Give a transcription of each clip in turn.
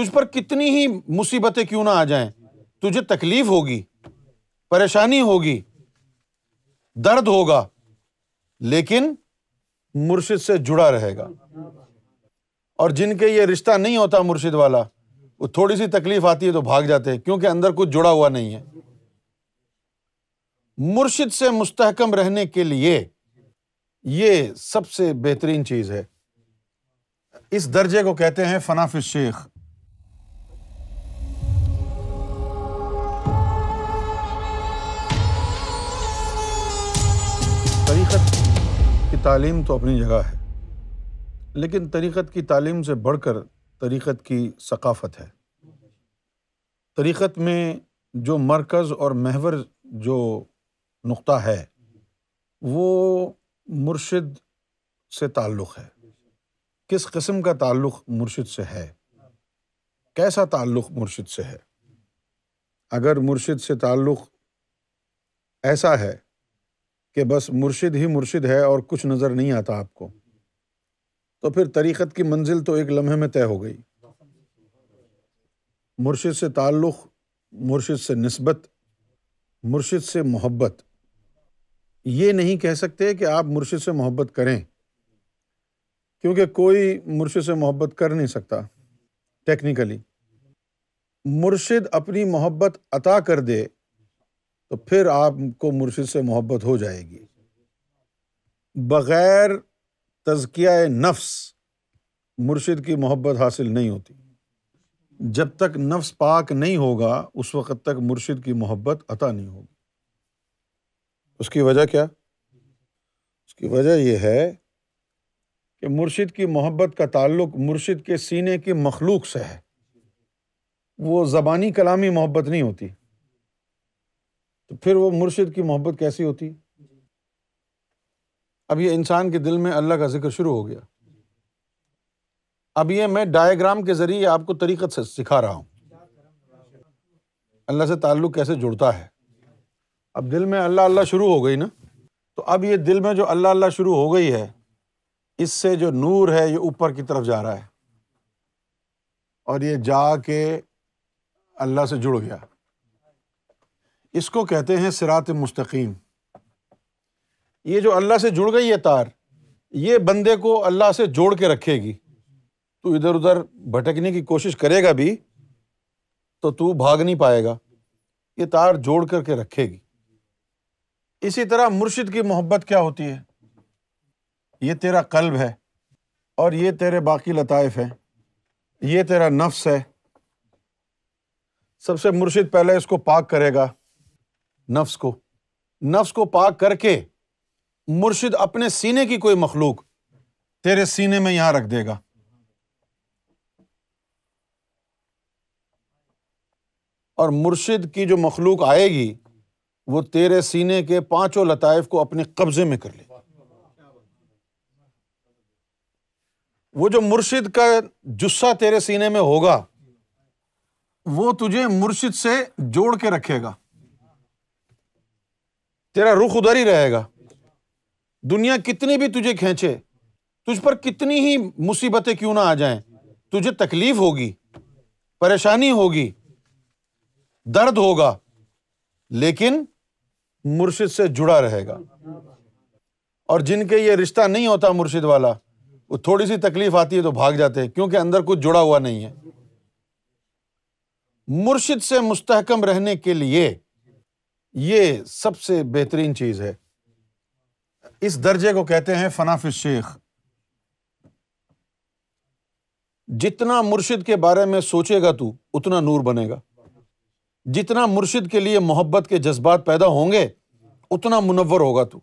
तुझ पर कितनी ही मुसीबतें क्यों ना आ जाए तुझे तकलीफ होगी परेशानी होगी दर्द होगा लेकिन मुर्शिद से जुड़ा रहेगा और जिनके ये रिश्ता नहीं होता मुर्शिद वाला वो थोड़ी सी तकलीफ आती है तो भाग जाते हैं क्योंकि अंदर कुछ जुड़ा हुआ नहीं है मुर्शिद से मुस्तहकम रहने के लिए ये सबसे बेहतरीन चीज़ है इस दर्जे को कहते हैं फनाफिस शेख तालीम तो अपनी जगह है लेकिन तरीक़त की तालीम से बढ़ कर तरीक़त की सकाफ़त है तरीक़त में जो मरकज़ और महवर जो नुक़ा है वो मुर्शिद से ताल्लुक़ है किस कस्म का ताल्लुक़ मुर्शिद से है कैसा ताल्लुक़ मुर्शिद से है अगर मुर्शिद से ताल्लुक़ ऐसा है कि बस मुर्शिद ही मुर्शिद है और कुछ नज़र नहीं आता आपको तो फिर तरीक़त की मंजिल तो एक लम्हे में तय हो गई मुर्शिद से ताल्लुक़ मुर्शिद से नस्बत मुर्शिद से मोहब्बत ये नहीं कह सकते कि आप मुर्शिद से मोहब्बत करें क्योंकि कोई मुर्शिद से मोहब्बत कर नहीं सकता टेक्निकली मुर्शिद अपनी मोहब्बत अता कर दे तो फिर आपको मुर्शिद से मोहब्बत हो जाएगी बग़ैर तजकिया नफ्स मुर्शिद की मोहब्बत हासिल नहीं होती जब तक नफ्स पाक नहीं होगा उस वक़्त तक मुर्शिद की मोहब्बत अता नहीं होगी उसकी वजह क्या उसकी वजह यह है कि मुर्शिद की मोहब्बत का ताल्लुक मुर्शिद के सीने के मखलूक से है वो ज़बानी कलामी मोहब्बत नहीं होती तो फिर वो मुर्शिद की मोहब्बत कैसी होती अब ये इंसान के दिल में अल्लाह का जिक्र शुरू हो गया अब ये मैं डायग्राम के ज़रिए आपको तरीक़त से सिखा रहा हूँ अल्लाह से ताल्लुक़ कैसे जुड़ता है अब दिल में अल्लाह अल्लाह शुरू हो गई ना तो अब ये दिल में जो अल्लाह अल्लाह शुरू हो गई है इससे जो नूर है ये ऊपर की तरफ जा रहा है और ये जाके अल्लाह से जुड़ गया इसको कहते हैं सिरात मुस्तकीम ये जो अल्लाह से जुड़ गई है तार ये बंदे को अल्लाह से जोड़ के रखेगी तू इधर उधर भटकने की कोशिश करेगा भी तो तू भाग नहीं पाएगा ये तार जोड़ करके रखेगी इसी तरह मुर्शिद की मोहब्बत क्या होती है ये तेरा कल्ब है और ये तेरे बाकी लताइफ हैं ये तेरा नफ्स है सबसे मुर्शिद पहले इसको पाक करेगा नफ्स को नफ्स को पाक करके मुर्शिद अपने सीने की कोई मखलूक तेरे सीने में यहां रख देगा और मुर्शिद की जो मखलूक आएगी वो तेरे सीने के पांचों लताइफ को अपने कब्जे में कर ले वो जो मुर्शिद का जुस्सा तेरे सीने में होगा वो तुझे मुर्शिद से जोड़ के रखेगा तेरा रुख उधर ही रहेगा दुनिया कितनी भी तुझे खेचे तुझ पर कितनी ही मुसीबतें क्यों ना आ जाए तुझे तकलीफ होगी परेशानी होगी दर्द होगा लेकिन मुर्शिद से जुड़ा रहेगा और जिनके ये रिश्ता नहीं होता मुर्शिद वाला वो थोड़ी सी तकलीफ आती है तो भाग जाते हैं क्योंकि अंदर कुछ जुड़ा हुआ नहीं है मुर्शिद से मुस्तकम रहने के लिए ये सबसे बेहतरीन चीज़ है इस दर्जे को कहते हैं फनाफिस शेख जितना मुर्शिद के बारे में सोचेगा तू उतना नूर बनेगा जितना मुर्शिद के लिए मोहब्बत के जज्बात पैदा होंगे उतना मुनवर होगा तू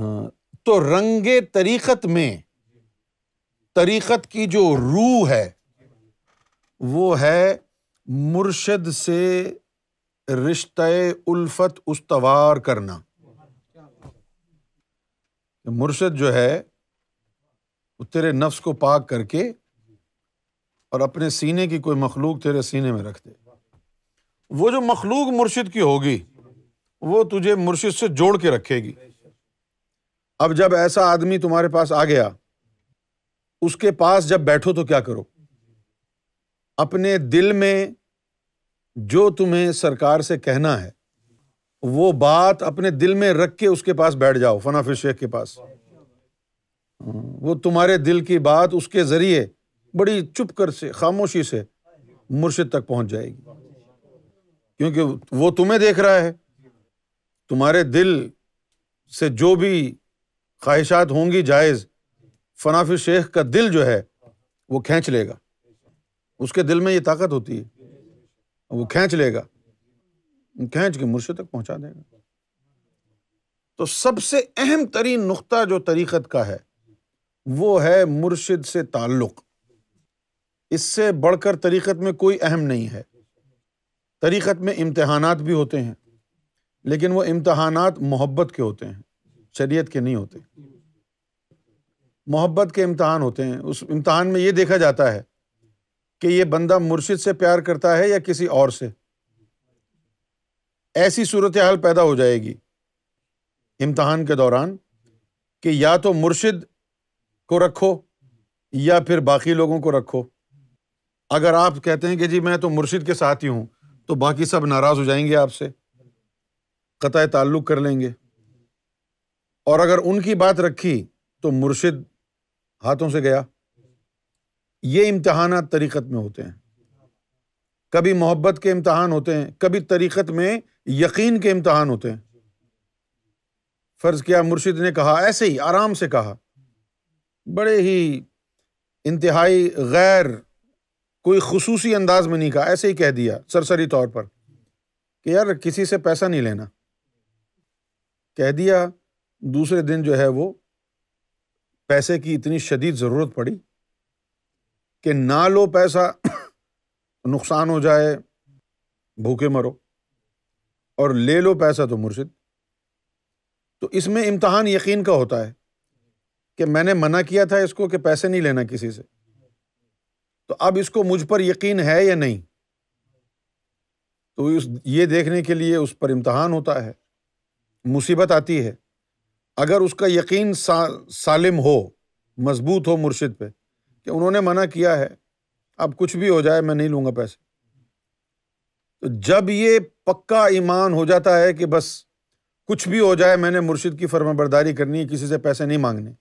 हाँ, तो रंगे तरीक़त में तरीक़त की जो रूह है वो है मुर्शद से रिश्ते उल्फत उस्तवार करना मुर्शद जो है वो तेरे नफ्स को पाक करके और अपने सीने की कोई मखलूक तेरे सीने में रख दे वो जो मखलूक मुर्शिद की होगी वो तुझे मुर्शिद से जोड़ के रखेगी अब जब ऐसा आदमी तुम्हारे पास आ गया उसके पास जब बैठो तो क्या करो अपने दिल में जो तुम्हें सरकार से कहना है वो बात अपने दिल में रख के उसके पास बैठ जाओ फनाफिर शेख के पास हाँ, वो तुम्हारे दिल की बात उसके ज़रिए बड़ी चुप कर से खामोशी से मुर्शिद तक पहुंच जाएगी क्योंकि वो तुम्हें देख रहा है तुम्हारे दिल से जो भी ख्वाहिशात होंगी जायज़ फनाफिर शेख का दिल जो है वो खींच लेगा उसके दिल में ये ताकत होती है वो खींच लेगा खेच के मुर्शद तक पहुंचा देगा तो सबसे अहम तरीन नुक्ता जो तरीक़त का है वो है मुर्शिद से ताल्लुक़ इससे बढ़कर तरीक़त में कोई अहम नहीं है तरीक़त में इम्तहानात भी होते हैं लेकिन वो इम्तहानात मोहब्बत के होते हैं शरीयत के नहीं होते मोहब्बत के इम्तहान होते हैं उस इम्तहान में ये देखा जाता है कि ये बंदा मुर्शिद से प्यार करता है या किसी और से ऐसी सूरत हाल पैदा हो जाएगी इम्तहान के दौरान कि या तो मुर्शिद को रखो या फिर बाकी लोगों को रखो अगर आप कहते हैं कि जी मैं तो मुर्शिद के साथ ही हूं तो बाकी सब नाराज़ हो जाएंगे आपसे क़त ताल्लुक़ कर लेंगे और अगर उनकी बात रखी तो मुर्शिद हाथों से गया ये इम्तहान तरीक़त में होते हैं कभी मोहब्बत के इम्तहान होते हैं कभी तरीक़त में यकीन के इम्तहान होते हैं फ़र्ज़ किया मुर्शिद ने कहा ऐसे ही आराम से कहा बड़े ही इंतहाई गैर कोई खसूसी अंदाज में नहीं कहा ऐसे ही कह दिया सरसरी तौर पर कि यार किसी से पैसा नहीं लेना कह दिया दूसरे दिन जो है वो पैसे की इतनी शदीद ज़रूरत पड़ी कि ना लो पैसा नुकसान हो जाए भूखे मरो और ले लो पैसा तो मुर्शिद तो इसमें इम्तहान यकीन का होता है कि मैंने मना किया था इसको कि पैसे नहीं लेना किसी से तो अब इसको मुझ पर यकीन है या नहीं तो उस ये देखने के लिए उस पर इम्तहान होता है मुसीबत आती है अगर उसका यकीन सा, सालिम हो मजबूत हो मुर्शिद पे कि उन्होंने मना किया है अब कुछ भी हो जाए मैं नहीं लूंगा पैसे तो जब ये पक्का ईमान हो जाता है कि बस कुछ भी हो जाए मैंने मुर्शिद की फर्माबरदारी करनी है किसी से पैसे नहीं मांगने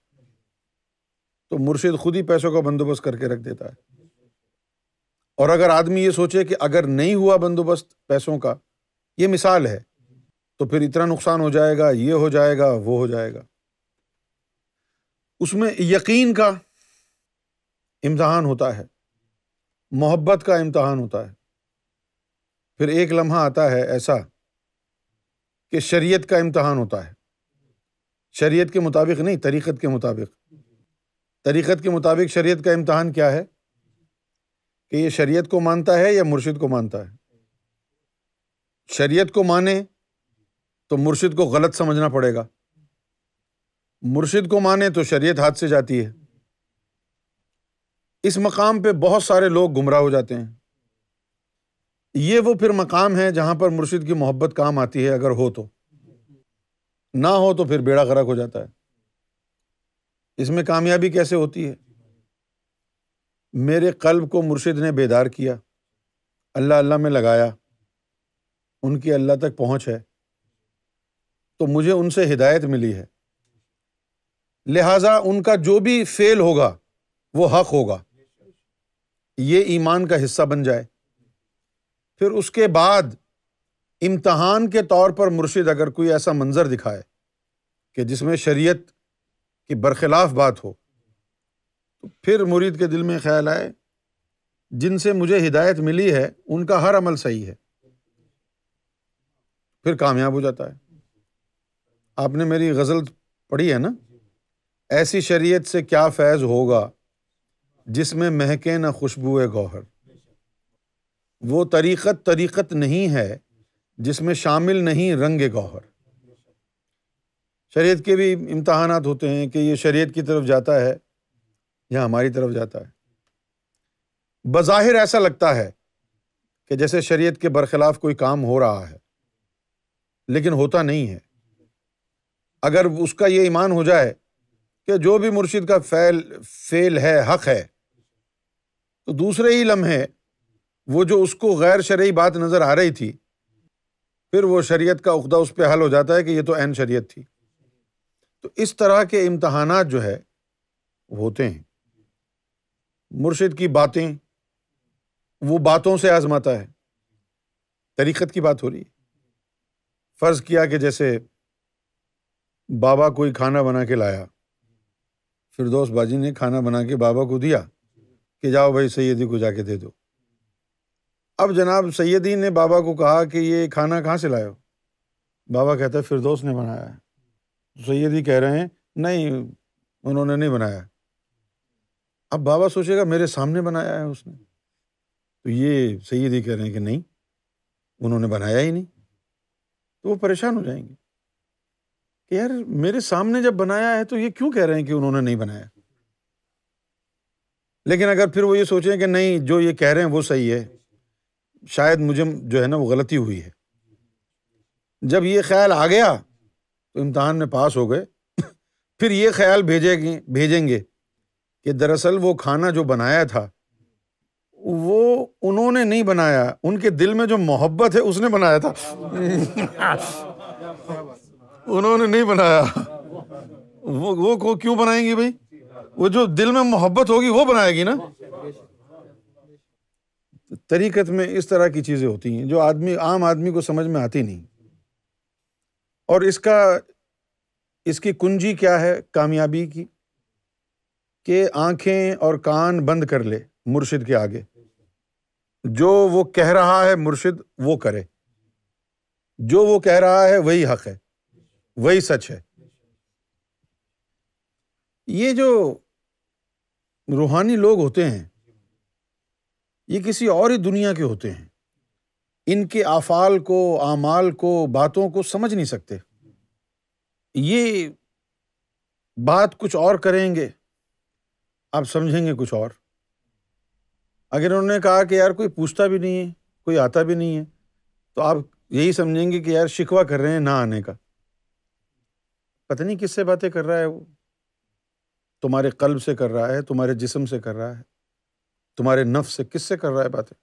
तो मुर्शिद खुद ही पैसों का बंदोबस्त करके रख देता है और अगर आदमी ये सोचे कि अगर नहीं हुआ बंदोबस्त पैसों का ये मिसाल है तो फिर इतना नुकसान हो जाएगा ये हो जाएगा वो हो जाएगा उसमें यकीन का इम्तहान होता है मोहब्बत का इम्तहान होता है फिर एक लम्हा आता है ऐसा कि शरीयत का इम्तहान होता है शरीयत के मुताबिक नहीं तरीक़त के मुताबिक तरीक़त के मुताबिक शरीयत का इम्तहान क्या है कि ये शरीयत को मानता है या मुर्शिद को मानता है शरीयत को माने तो मुर्शिद को गलत समझना पड़ेगा मुर्शिद को माने तो शरीयत हाथ से जाती है इस मकाम पे बहुत सारे लोग गुमराह हो जाते हैं ये वो फिर मकाम है जहां पर मुर्शिद की मोहब्बत काम आती है अगर हो तो ना हो तो फिर बेड़ा गर्क हो जाता है इसमें कामयाबी कैसे होती है मेरे कल्ब को मुर्शिद ने बेदार किया अल्लाह अल्लाह में लगाया उनकी अल्लाह तक पहुंच है तो मुझे उनसे हिदायत मिली है लिहाजा उनका जो भी फेल होगा वो हक होगा ये ईमान का हिस्सा बन जाए फिर उसके बाद इम्तहान के तौर पर मुर्शिद अगर कोई ऐसा मंज़र दिखाए कि जिसमें शरीयत की बरखिलाफ़ बात हो तो फिर मुरीद के दिल में ख्याल आए जिनसे मुझे हिदायत मिली है उनका हर अमल सही है फिर कामयाब हो जाता है आपने मेरी गज़ल पढ़ी है ना ऐसी शरीयत से क्या फैज़ होगा जिसमें महके न खुशबू गौहर वो तरीक़त तरीक़त नहीं है जिसमें शामिल नहीं रंग गौहर शरीयत के भी इम्तहानात होते हैं कि ये शरीयत की तरफ जाता है या हमारी तरफ जाता है बज़ाहिर ऐसा लगता है कि जैसे शरीयत के बरखिलाफ़ कोई काम हो रहा है लेकिन होता नहीं है अगर उसका ये ईमान हो जाए कि जो भी मुर्शिद का फैल फेल है हक़ है तो दूसरे ही लम्हे वो जो उसको गैर शर्य बात नज़र आ रही थी फिर वो शरीयत का उहदा उस पर हल हो जाता है कि ये तो एन शरीयत थी तो इस तरह के इम्तहान जो है होते हैं मुर्शिद की बातें वो बातों से आजमाता है तरीक़त की बात हो रही है फ़र्ज़ किया कि जैसे बाबा कोई खाना बना के लाया फिर दोस्त बाजी ने खाना बना के बाबा को दिया कि जाओ भाई सैयदी को जाके दे दो अब जनाब सैयदी ने बाबा को कहा कि ये खाना कहाँ से लाए हो बाबा कहता है दोस्त ने बनाया है सैदी कह रहे हैं नहीं उन्होंने नहीं बनाया अब बाबा सोचेगा मेरे सामने बनाया है उसने तो ये सैयदी कह रहे हैं कि नहीं उन्होंने बनाया ही नहीं तो वो परेशान हो जाएंगे कि यार मेरे सामने जब बनाया है तो ये क्यों कह रहे हैं कि उन्होंने नहीं बनाया लेकिन अगर फिर वो ये सोचें कि नहीं जो ये कह रहे हैं वो सही है शायद मुझे जो है ना वो गलती हुई है जब ये ख्याल आ गया तो इम्तहान में पास हो गए फिर ये ख्याल भेजेंगे भेजेंगे कि दरअसल वो खाना जो बनाया था वो उन्होंने नहीं बनाया उनके दिल में जो मोहब्बत है उसने बनाया था उन्होंने नहीं बनाया वो वो क्यों बनाएंगी भाई वो जो दिल में मोहब्बत होगी वो बनाएगी ना तरीकत में इस तरह की चीज़ें होती हैं जो आदमी आम आदमी को समझ में आती नहीं और इसका इसकी कुंजी क्या है कामयाबी की कि आंखें और कान बंद कर ले मुर्शिद के आगे जो वो कह रहा है मुर्शिद वो करे जो वो कह रहा है वही हक है वही सच है ये जो रूहानी लोग होते हैं ये किसी और ही दुनिया के होते हैं इनके आफाल को आमाल को बातों को समझ नहीं सकते ये बात कुछ और करेंगे आप समझेंगे कुछ और अगर उन्होंने कहा कि यार कोई पूछता भी नहीं है कोई आता भी नहीं है तो आप यही समझेंगे कि यार शिकवा कर रहे हैं ना आने का पता नहीं किससे बातें कर रहा है वो तुम्हारे कल्ब से कर रहा है तुम्हारे जिस्म से कर रहा है तुम्हारे नफ से किस से कर रहा है बातें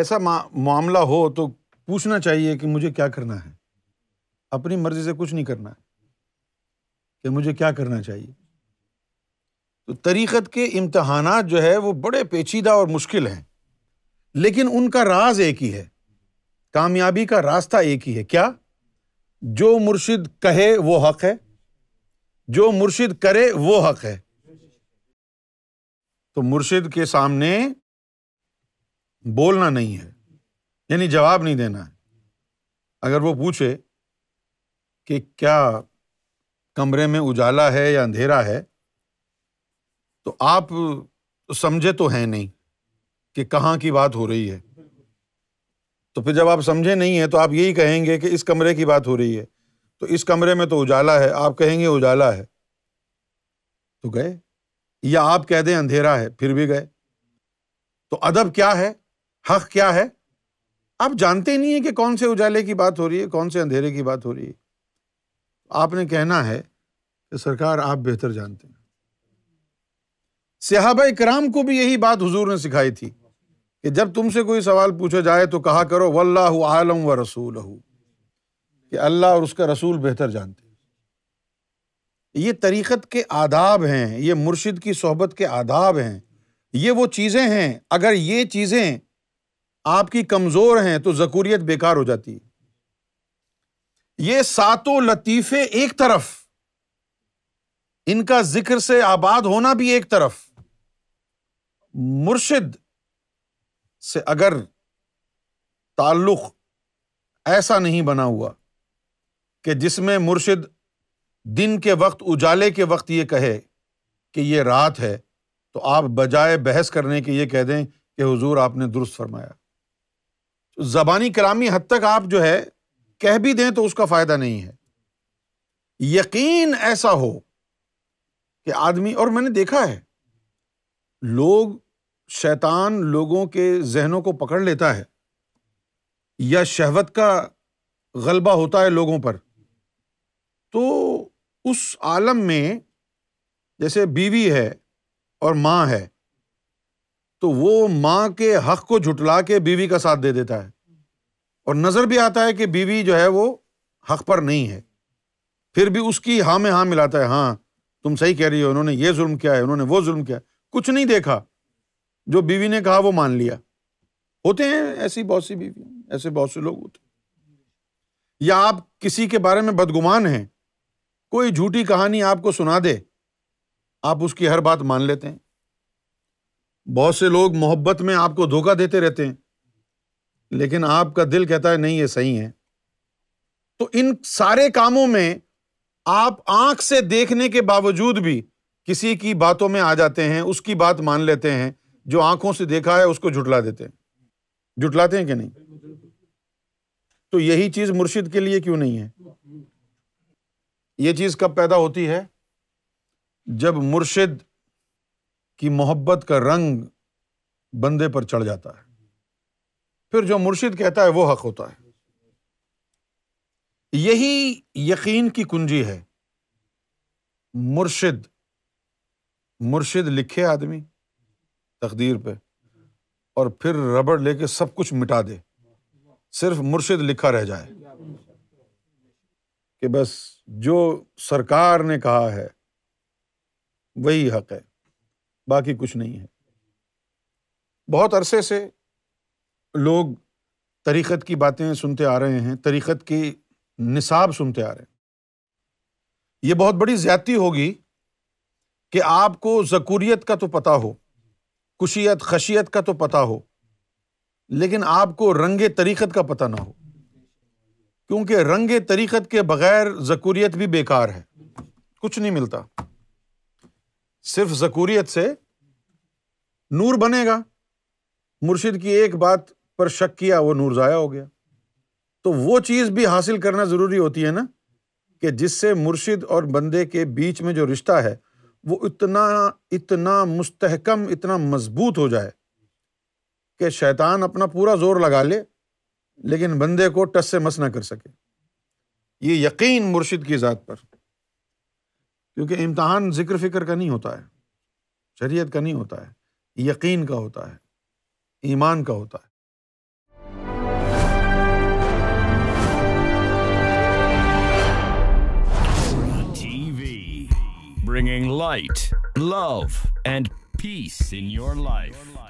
ऐसा मामला हो तो पूछना चाहिए कि मुझे क्या करना है अपनी मर्जी से कुछ नहीं करना है कि मुझे क्या करना चाहिए तो तरीक़त के इम्तहान जो है वो बड़े पेचीदा और मुश्किल हैं लेकिन उनका राज एक ही है कामयाबी का रास्ता एक ही है क्या जो मुर्शिद कहे वो हक है जो मुर्शिद करे वो हक है तो मुर्शिद के सामने बोलना नहीं है यानी जवाब नहीं देना है अगर वो पूछे कि क्या कमरे में उजाला है या अंधेरा है तो आप समझे तो हैं नहीं कि कहाँ की बात हो रही है तो फिर जब आप समझे नहीं है तो आप यही कहेंगे कि इस कमरे की बात हो रही है तो इस कमरे में तो उजाला है आप कहेंगे उजाला है तो गए या आप कह दें अंधेरा है फिर भी गए तो अदब क्या है हक क्या है आप जानते नहीं है कि कौन से उजाले की बात हो रही है कौन से अंधेरे की बात हो रही है आपने कहना है कि सरकार आप बेहतर जानते हैं सिहाबा इक्राम को भी यही बात हुजूर ने सिखाई थी कि जब तुमसे कोई सवाल पूछा जाए तो कहा करो वल्लाह आलम व रसूल हूँ कि अल्लाह और उसका रसूल बेहतर जानते हैं ये तरीक़त के आदाब हैं ये मुर्शिद की सोहबत के आदाब हैं ये वो चीज़ें हैं अगर ये चीज़ें आपकी कमज़ोर हैं तो जकूरीत बेकार हो जाती है ये सातों लतीफ़े एक तरफ इनका जिक्र से आबाद होना भी एक तरफ मुर्शिद से अगर ताल्लुक़ ऐसा नहीं बना हुआ कि जिसमें मुर्शिद दिन के वक्त उजाले के वक्त ये कहे कि ये रात है तो आप बजाय बहस करने के ये कह दें कि हुजूर आपने दुरुस्त फरमाया ज़बानी कलामी हद तक आप जो है कह भी दें तो उसका फ़ायदा नहीं है यकीन ऐसा हो कि आदमी और मैंने देखा है लोग शैतान लोगों के जहनों को पकड़ लेता है या शहवत का गलबा होता है लोगों पर तो उस आलम में जैसे बीवी है और माँ है तो वो माँ के हक को झुटला के बीवी का साथ दे देता है और नज़र भी आता है कि बीवी जो है वो हक पर नहीं है फिर भी उसकी हाँ में हाँ मिलाता है हाँ तुम सही कह रही हो उन्होंने ये जुल्म किया है उन्होंने वो जुल्म किया कुछ नहीं देखा जो बीवी ने कहा वो मान लिया होते हैं ऐसी बहुत सी बीवी ऐसे बहुत से लोग होते हैं या आप किसी के बारे में बदगुमान हैं कोई झूठी कहानी आपको सुना दे आप उसकी हर बात मान लेते हैं बहुत से लोग मोहब्बत में आपको धोखा देते रहते हैं लेकिन आपका दिल कहता है नहीं ये सही है तो इन सारे कामों में आप आंख से देखने के बावजूद भी किसी की बातों में आ जाते हैं उसकी बात मान लेते हैं जो आंखों से देखा है उसको झुटला देते हैं झुटलाते हैं कि नहीं तो यही चीज मुर्शिद के लिए क्यों नहीं है ये चीज़ कब पैदा होती है जब मुर्शिद की मोहब्बत का रंग बंदे पर चढ़ जाता है फिर जो मुर्शिद कहता है वो हक होता है यही यकीन की कुंजी है मुर्शिद मुर्शिद लिखे आदमी तकदीर पे और फिर रबड़ लेके सब कुछ मिटा दे सिर्फ मुर्शिद लिखा रह जाए कि बस जो सरकार ने कहा है वही हक है बाकी कुछ नहीं है बहुत अरसे से लोग तरीक़त की बातें सुनते आ रहे हैं तरीक़त की निसाब सुनते आ रहे हैं ये बहुत बड़ी ज़्यादती होगी कि आपको ज़कूरीत का तो पता हो कुशियत खशियत का तो पता हो लेकिन आपको रंग तरीक़त का पता ना हो क्योंकि रंग तरीक़त के बग़ैर जकूरियत भी बेकार है कुछ नहीं मिलता सिर्फ जकूरीत से नूर बनेगा मुर्शिद की एक बात पर शक किया वो नूर ज़ाया हो गया तो वो चीज़ भी हासिल करना ज़रूरी होती है ना कि जिससे मुर्शिद और बंदे के बीच में जो रिश्ता है वो इतना इतना मुस्तहकम इतना मजबूत हो जाए कि शैतान अपना पूरा जोर लगा ले लेकिन बंदे को टस से मस ना कर सके ये यकीन मुर्शिद की ज़ात पर क्योंकि इम्तहान जिक्र फिक्र का नहीं होता है शरीयत का नहीं होता है यकीन का होता है ईमान का होता है Bringing light, love, and peace in your life.